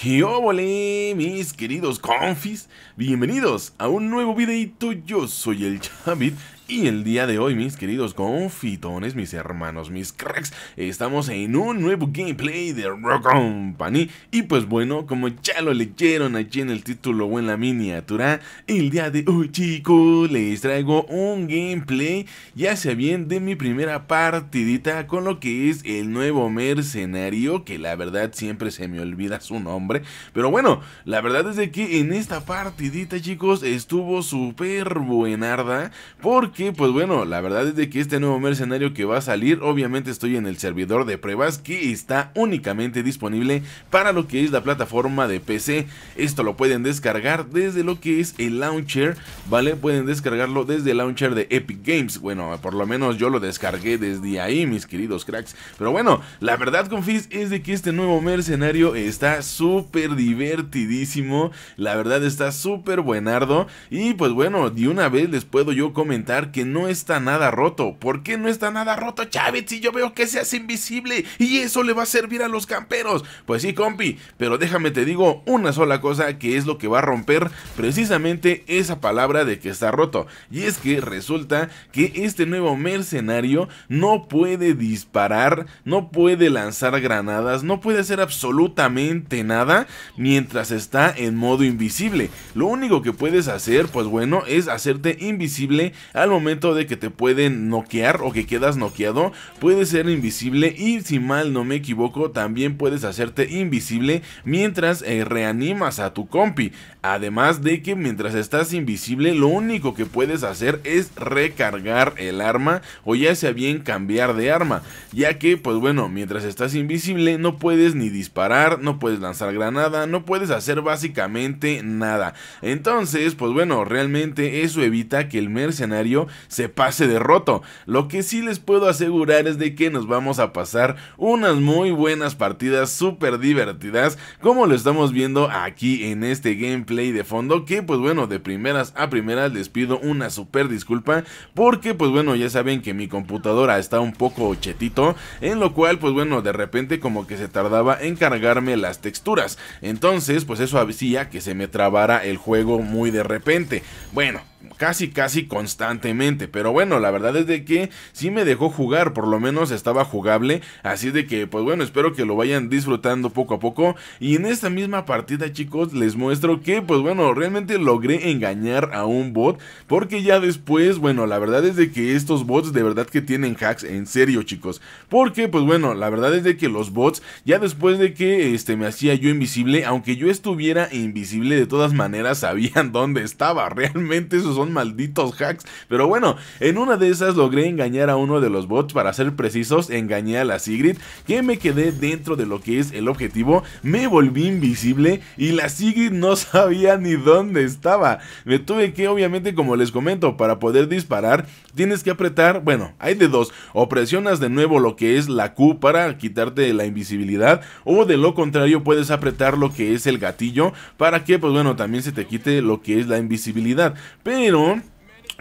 ¿Qué obole, mis queridos confis? Bienvenidos a un nuevo videito, yo soy el Chavit y el día de hoy, mis queridos confitones, mis hermanos, mis cracks, estamos en un nuevo gameplay de Rock Company. Y pues bueno, como ya lo leyeron allí en el título o en la miniatura, el día de hoy, chicos, les traigo un gameplay, ya sea bien de mi primera partidita con lo que es el nuevo mercenario, que la verdad siempre se me olvida su nombre. Pero bueno, la verdad es de que en esta partidita, chicos, estuvo súper buenarda, porque pues bueno, la verdad es de que este nuevo mercenario que va a salir, obviamente estoy en el servidor de pruebas que está únicamente disponible para lo que es la plataforma de PC. Esto lo pueden descargar desde lo que es el launcher, ¿vale? Pueden descargarlo desde el launcher de Epic Games. Bueno, por lo menos yo lo descargué desde ahí, mis queridos cracks. Pero bueno, la verdad, confis, es de que este nuevo mercenario está súper divertidísimo. La verdad está súper buenardo. Y pues bueno, de una vez les puedo yo comentar que no está nada roto. ¿Por qué no está nada roto, Chávez? Si yo veo que seas invisible y eso le va a servir a los camperos. Pues sí, compi, pero déjame te digo una sola cosa que es lo que va a romper precisamente esa palabra de que está roto. Y es que resulta que este nuevo mercenario no puede disparar, no puede lanzar granadas, no puede hacer absolutamente nada mientras está en modo invisible. Lo único que puedes hacer, pues bueno, es hacerte invisible al momento de que te pueden noquear o que quedas noqueado, puedes ser invisible y si mal no me equivoco, también puedes hacerte invisible mientras eh, reanimas a tu compi. Además de que mientras estás invisible, lo único que puedes hacer es recargar el arma o ya sea bien cambiar de arma, ya que pues bueno, mientras estás invisible no puedes ni disparar, no puedes lanzar granada, no puedes hacer básicamente nada. Entonces, pues bueno, realmente eso evita que el mercenario se pase de roto. Lo que sí les puedo asegurar es de que nos vamos a pasar unas muy buenas partidas súper divertidas como lo estamos viendo aquí en este gameplay de fondo que pues bueno de primeras a primeras les pido una super disculpa porque pues bueno ya saben que mi computadora está un poco chetito en lo cual pues bueno de repente como que se tardaba en cargarme las texturas entonces pues eso hacía que se me trabara el juego muy de repente bueno casi casi constantemente. Pero bueno, la verdad es de que sí me dejó jugar, por lo menos estaba jugable. Así de que, pues bueno, espero que lo vayan disfrutando poco a poco. Y en esta misma partida, chicos, les muestro que, pues bueno, realmente logré engañar a un bot. Porque ya después, bueno, la verdad es de que estos bots de verdad que tienen hacks en serio, chicos. Porque, pues bueno, la verdad es de que los bots, ya después de que este, me hacía yo invisible, aunque yo estuviera invisible, de todas maneras sabían dónde estaba. Realmente esos son malditos hacks. Pero bueno, en una de esas logré engañar a uno de los bots, para ser precisos, engañé a la Sigrid, que me quedé dentro de lo que es el objetivo, me volví invisible y la Sigrid no sabía ni dónde estaba. Me tuve que, obviamente, como les comento, para poder disparar, tienes que apretar, bueno, hay de dos, o presionas de nuevo lo que es la Q para quitarte la invisibilidad, o de lo contrario puedes apretar lo que es el gatillo para que, pues bueno, también se te quite lo que es la invisibilidad. Pero room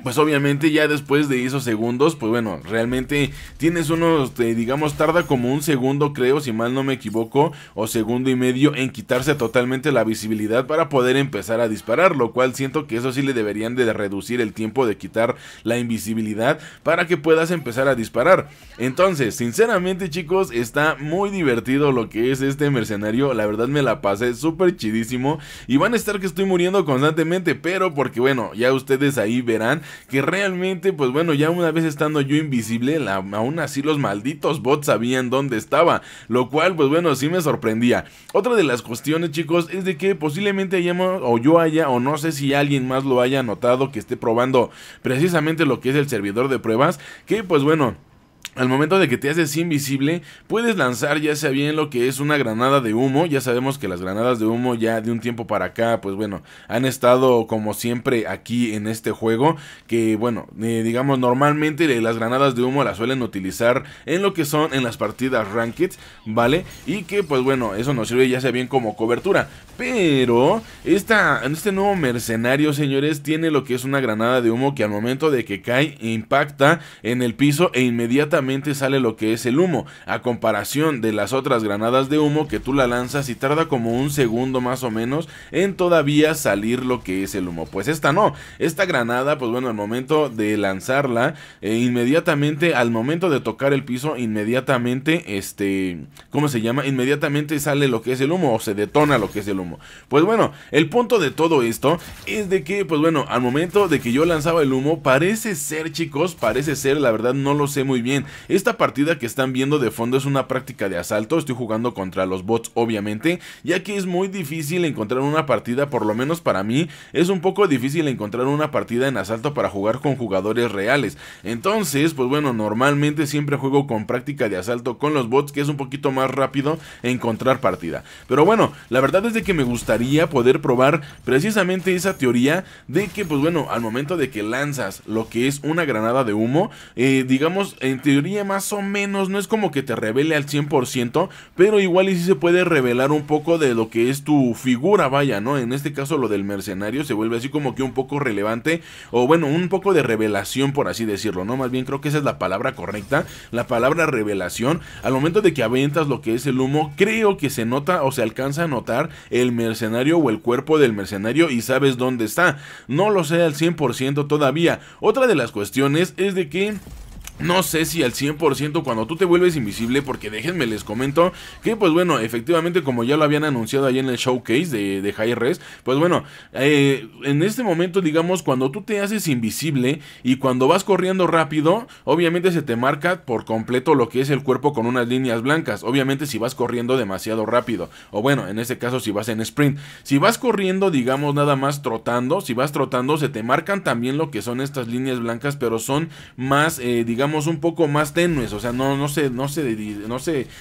pues obviamente ya después de esos segundos, pues bueno, realmente tienes unos, digamos, tarda como un segundo, creo, si mal no me equivoco, o segundo y medio en quitarse totalmente la visibilidad para poder empezar a disparar, lo cual siento que eso sí le deberían de reducir el tiempo de quitar la invisibilidad para que puedas empezar a disparar. Entonces, sinceramente chicos, está muy divertido lo que es este mercenario, la verdad me la pasé súper chidísimo y van a estar que estoy muriendo constantemente, pero porque bueno, ya ustedes ahí verán que realmente, pues bueno, ya una vez estando yo invisible, aún así los malditos bots sabían dónde estaba, lo cual, pues bueno, sí me sorprendía. Otra de las cuestiones, chicos, es de que posiblemente hayamos, o yo haya, o no sé si alguien más lo haya notado que esté probando precisamente lo que es el servidor de pruebas, que pues bueno... Al momento de que te haces invisible, puedes lanzar ya sea bien lo que es una granada de humo, ya sabemos que las granadas de humo ya de un tiempo para acá, pues bueno, han estado como siempre aquí en este juego, que bueno, eh, digamos normalmente las granadas de humo las suelen utilizar en lo que son en las partidas ranked, ¿vale? Y que pues bueno, eso nos sirve ya sea bien como cobertura, pero este nuevo mercenario, señores, tiene lo que es una granada de humo que al momento de que cae impacta en el piso e inmediatamente sale lo que es el humo, a comparación de las otras granadas de humo que tú la lanzas y tarda como un segundo más o menos en todavía salir lo que es el humo. Pues esta no, esta granada, pues bueno, al momento de lanzarla, eh, inmediatamente, al momento de tocar el piso, inmediatamente, este, ¿cómo se llama? Inmediatamente sale lo que es el humo o se detona lo que es el humo. Pues bueno, el punto de todo esto es de que, pues bueno, al momento de que yo lanzaba el humo, parece ser, chicos, parece ser, la verdad no lo sé muy bien, esta partida que están viendo de fondo es una práctica de asalto, estoy jugando contra los bots obviamente, ya que es muy difícil encontrar una partida, por lo menos para mí, es un poco difícil encontrar una partida en asalto para jugar con jugadores reales. Entonces, pues bueno, normalmente siempre juego con práctica de asalto con los bots, que es un poquito más rápido encontrar partida. Pero bueno, la verdad es de que me gustaría poder probar precisamente esa teoría de que, pues bueno, al momento de que lanzas lo que es una granada de humo, eh, digamos, en teoría más o menos no es como que te revele al 100%, pero igual y si se puede revelar un poco de lo que es tu figura, vaya, ¿no? En este caso lo del mercenario se vuelve así como que un poco relevante, o bueno, un poco de revelación por así decirlo, ¿no? Más bien creo que esa es la palabra correcta, la palabra revelación. Al momento de que aventas lo que es el humo, creo que se nota o se alcanza a notar el mercenario o el cuerpo del mercenario y sabes dónde está. No lo sé al 100% todavía. Otra de las cuestiones es de que no sé si al 100% cuando tú te vuelves invisible, porque déjenme les comento que pues bueno, efectivamente como ya lo habían anunciado ahí en el showcase de, de Res, pues bueno, eh, en este momento digamos cuando tú te haces invisible y cuando vas corriendo rápido, obviamente se te marca por completo lo que es el cuerpo con unas líneas blancas, obviamente si vas corriendo demasiado rápido, o bueno, en este caso si vas en sprint, si vas corriendo digamos nada más trotando, si vas trotando se te marcan también lo que son estas líneas blancas, pero son más eh, digamos un poco más tenues, o sea, no, no, se, no, se, no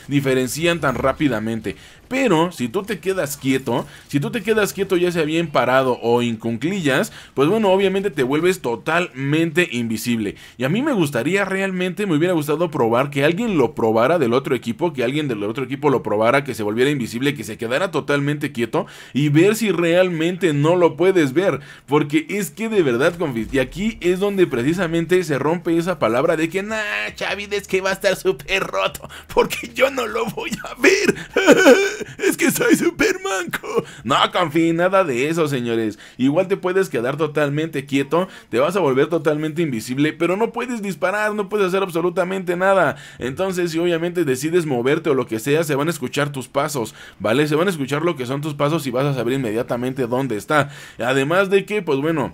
diferencian tan rápidamente. Pero si tú te quedas quieto, si tú te quedas quieto ya sea bien parado o inconclillas, pues bueno, obviamente te vuelves totalmente invisible. Y a mí me gustaría realmente, me hubiera gustado probar que alguien lo probara del otro equipo, que alguien del otro equipo lo probara, que se volviera invisible, que se quedara totalmente quieto y ver si realmente no lo puedes ver. Porque es que de verdad, y aquí es donde precisamente se rompe esa palabra de que Nah, nah, es que va a estar súper roto, porque yo no lo voy a ver. es que soy súper manco. No, confíe, nada de eso, señores. Igual te puedes quedar totalmente quieto, te vas a volver totalmente invisible, pero no puedes disparar, no puedes hacer absolutamente nada. Entonces, si obviamente decides moverte o lo que sea, se van a escuchar tus pasos, ¿vale? Se van a escuchar lo que son tus pasos y vas a saber inmediatamente dónde está. Además de que, pues bueno...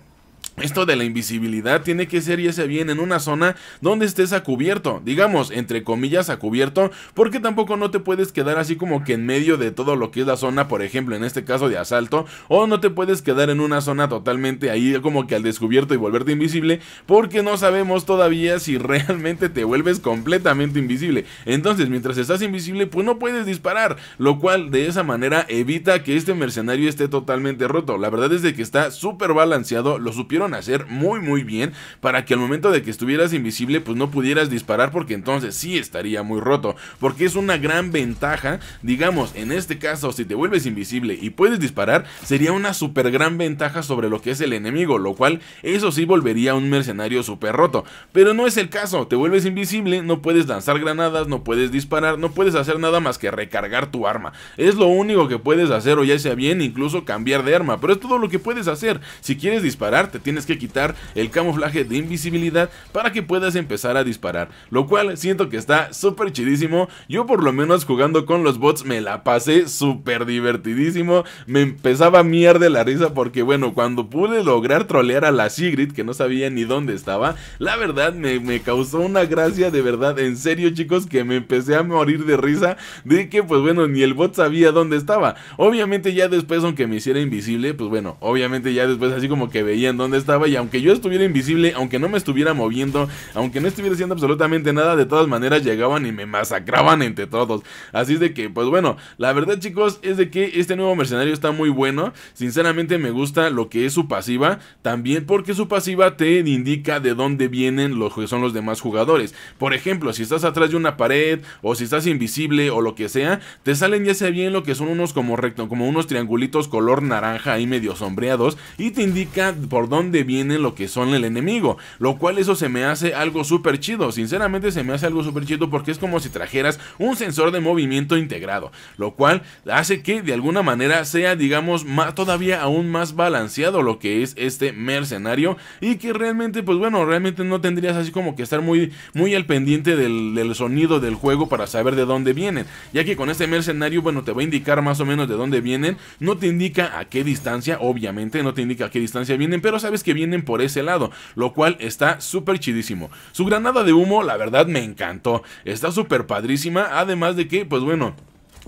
Esto de la invisibilidad tiene que ser y ese bien en una zona donde estés a cubierto, digamos, entre comillas a cubierto, porque tampoco no te puedes quedar así como que en medio de todo lo que es la zona, por ejemplo, en este caso de asalto, o no te puedes quedar en una zona totalmente ahí como que al descubierto y volverte invisible, porque no sabemos todavía si realmente te vuelves completamente invisible. Entonces, mientras estás invisible, pues no puedes disparar, lo cual de esa manera evita que este mercenario esté totalmente roto. La verdad es de que está súper balanceado, lo supieron hacer muy muy bien para que al momento de que estuvieras invisible pues no pudieras disparar porque entonces sí estaría muy roto, porque es una gran ventaja, digamos, en este caso si te vuelves invisible y puedes disparar, sería una super gran ventaja sobre lo que es el enemigo, lo cual eso sí volvería un mercenario super roto, pero no es el caso, te vuelves invisible, no puedes lanzar granadas, no puedes disparar, no puedes hacer nada más que recargar tu arma, es lo único que puedes hacer o ya sea bien incluso cambiar de arma, pero es todo lo que puedes hacer, si quieres disparar te tienes tienes que quitar el camuflaje de invisibilidad para que puedas empezar a disparar, lo cual siento que está súper chidísimo, yo por lo menos jugando con los bots me la pasé súper divertidísimo, me empezaba a miar la risa porque bueno, cuando pude lograr trolear a la Sigrid que no sabía ni dónde estaba, la verdad me, causó una gracia de verdad, en serio chicos que me empecé a morir de risa de que pues bueno, ni el bot sabía dónde estaba, obviamente ya después aunque me hiciera invisible, pues bueno, obviamente ya después así como que veían dónde estaba estaba y aunque yo estuviera invisible, aunque no me estuviera moviendo, aunque no estuviera haciendo absolutamente nada, de todas maneras llegaban y me masacraban entre todos. Así es de que, pues bueno, la verdad chicos es de que este nuevo mercenario está muy bueno. Sinceramente me gusta lo que es su pasiva, también porque su pasiva te indica de dónde vienen los que son los demás jugadores. Por ejemplo, si estás atrás de una pared o si estás invisible o lo que sea, te salen ya sea bien lo que son unos como recto, como unos triangulitos color naranja ahí medio sombreados y te indica por dónde viene lo que son el enemigo. Lo cual eso se me hace algo súper chido. Sinceramente se me hace algo súper chido porque es como si trajeras un sensor de movimiento integrado. Lo cual hace que de alguna manera sea, digamos, todavía aún más balanceado lo que es este mercenario. Y que realmente, pues bueno, realmente no tendrías así como que estar muy, muy al pendiente del, del sonido del juego para saber de dónde vienen. Ya que con este mercenario, bueno, te va a indicar más o menos de dónde vienen. No te indica a qué distancia, obviamente, no te indica a qué distancia vienen, pero sabes que vienen por ese lado, lo cual está súper chidísimo. Su granada de humo, la verdad, me encantó. Está súper padrísima, además de que, pues bueno,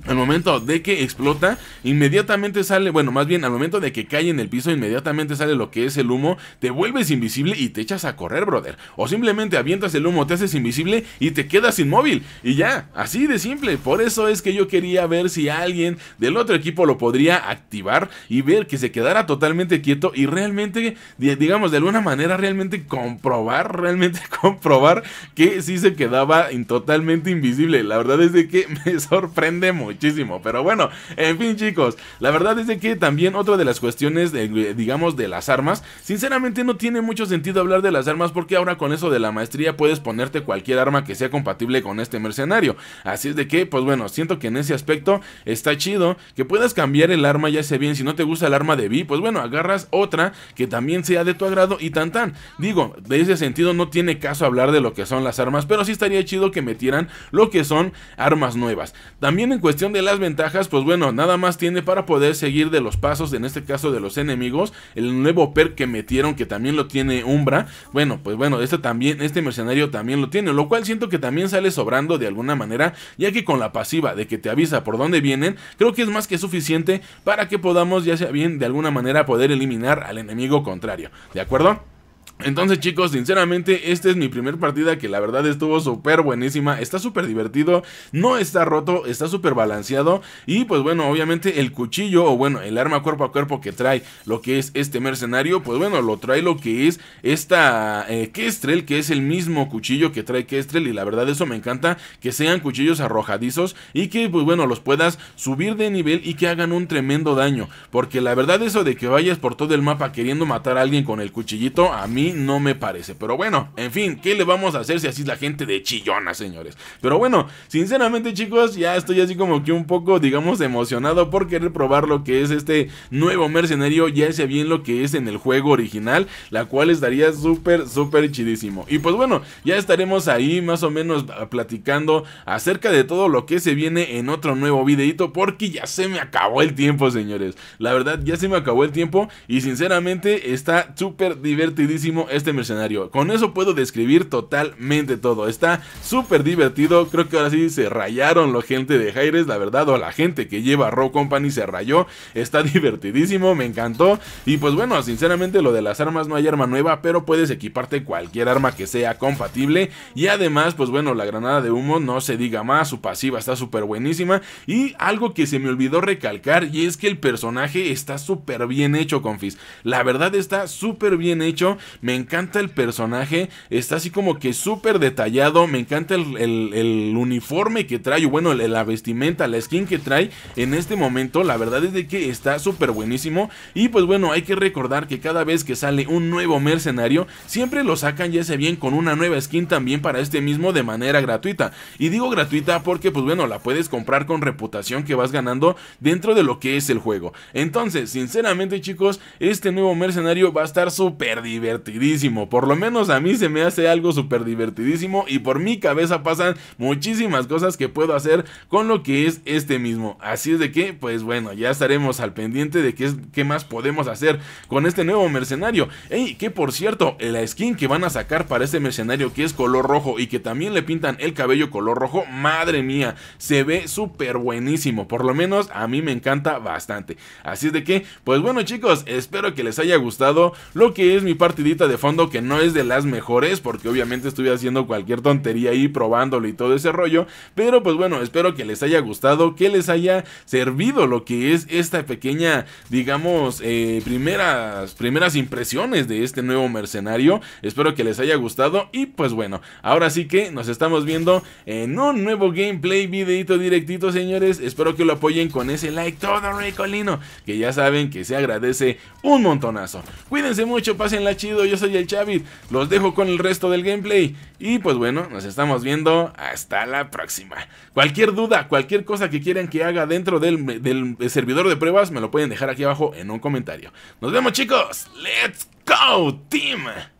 al momento de que explota, inmediatamente sale, bueno, más bien al momento de que cae en el piso, inmediatamente sale lo que es el humo, te vuelves invisible y te echas a correr, brother. O simplemente avientas el humo, te haces invisible y te quedas inmóvil. Y ya, así de simple. Por eso es que yo quería ver si alguien del otro equipo lo podría activar y ver que se quedara totalmente quieto y realmente, digamos, de alguna manera, realmente comprobar, realmente comprobar que sí se quedaba totalmente invisible. La verdad es de que me sorprende mucho muchísimo. Pero bueno, en fin chicos, la verdad es de que también otra de las cuestiones, eh, digamos, de las armas, sinceramente no tiene mucho sentido hablar de las armas porque ahora con eso de la maestría puedes ponerte cualquier arma que sea compatible con este mercenario. Así es de que, pues bueno, siento que en ese aspecto está chido que puedas cambiar el arma, ya sea bien, si no te gusta el arma de B, pues bueno, agarras otra que también sea de tu agrado y tan tan. Digo, de ese sentido no tiene caso hablar de lo que son las armas, pero sí estaría chido que metieran lo que son armas nuevas. También en cuestión de las ventajas, pues bueno, nada más tiene para poder seguir de los pasos, en este caso de los enemigos, el nuevo perk que metieron que también lo tiene Umbra, bueno, pues bueno, este también, este mercenario también lo tiene, lo cual siento que también sale sobrando de alguna manera, ya que con la pasiva de que te avisa por dónde vienen, creo que es más que suficiente para que podamos ya sea bien de alguna manera poder eliminar al enemigo contrario, ¿de acuerdo? Entonces chicos, sinceramente, esta es mi primer partida que la verdad estuvo súper buenísima, está súper divertido, no está roto, está súper balanceado y pues bueno, obviamente el cuchillo o bueno, el arma cuerpo a cuerpo que trae lo que es este mercenario, pues bueno, lo trae lo que es esta eh, Kestrel, que es el mismo cuchillo que trae Kestrel y la verdad eso me encanta, que sean cuchillos arrojadizos y que pues bueno, los puedas subir de nivel y que hagan un tremendo daño, porque la verdad eso de que vayas por todo el mapa queriendo matar a alguien con el cuchillito, a mí no me parece. Pero bueno, en fin, ¿qué le vamos a hacer si así es la gente de chillona, señores? Pero bueno, sinceramente chicos, ya estoy así como que un poco, digamos, emocionado por querer probar lo que es este nuevo mercenario. Ya sé bien lo que es en el juego original, la cual estaría súper, súper chidísimo. Y pues bueno, ya estaremos ahí más o menos ah, platicando acerca de todo lo que se viene en otro nuevo videito, porque ya se me acabó el tiempo, señores. La verdad, ya se me acabó el tiempo y sinceramente está súper divertidísimo este mercenario. Con eso puedo describir totalmente todo. Está súper divertido. Creo que ahora sí se rayaron la gente de Jaires, la verdad, o la gente que lleva Row Company se rayó. Está divertidísimo, me encantó. Y pues bueno, sinceramente lo de las armas no hay arma nueva, pero puedes equiparte cualquier arma que sea compatible. Y además, pues bueno, la granada de humo no se diga más, su pasiva está súper buenísima. Y algo que se me olvidó recalcar, y es que el personaje está súper bien hecho, confis. La verdad está súper bien hecho. Me encanta el personaje. Está así como que súper detallado. Me encanta el, uniforme que trae. Bueno, la vestimenta, la skin que trae en este momento. La verdad es de que está súper buenísimo. Y pues bueno, hay que recordar que cada vez que sale un nuevo mercenario, siempre lo sacan ya ese bien con una nueva skin también para este mismo de manera gratuita. Y digo gratuita porque pues bueno, la puedes comprar con reputación que vas ganando dentro de lo que es el juego. Entonces, sinceramente chicos, este nuevo mercenario va a estar súper divertido por lo menos a mí se me hace algo súper divertidísimo y por mi cabeza pasan muchísimas cosas que puedo hacer con lo que es este mismo. Así es de que, pues bueno, ya estaremos al pendiente de qué, qué más podemos hacer con este nuevo mercenario. Ey, que por cierto, la skin que van a sacar para este mercenario que es color rojo y que también le pintan el cabello color rojo, madre mía, se ve súper buenísimo. Por lo menos a mí me encanta bastante. Así es de que, pues bueno chicos, espero que les haya gustado lo que es mi partidita de fondo que no es de las mejores, porque obviamente estuve haciendo cualquier tontería y probándolo y todo ese rollo. Pero pues bueno, espero que les haya gustado, que les haya servido lo que es esta pequeña, digamos, eh, primeras, primeras impresiones de este nuevo mercenario. Espero que les haya gustado y pues bueno, ahora sí que nos estamos viendo en un nuevo gameplay, videito directito, señores. Espero que lo apoyen con ese like todo Colino que ya saben que se agradece un montonazo. Cuídense mucho, la chido, yo soy el Chavit. Los dejo con el resto del gameplay. Y pues bueno, nos estamos viendo. Hasta la próxima. Cualquier duda, cualquier cosa que quieran que haga dentro del servidor de pruebas, me lo pueden dejar aquí abajo en un comentario. Nos vemos chicos. Let's go, team.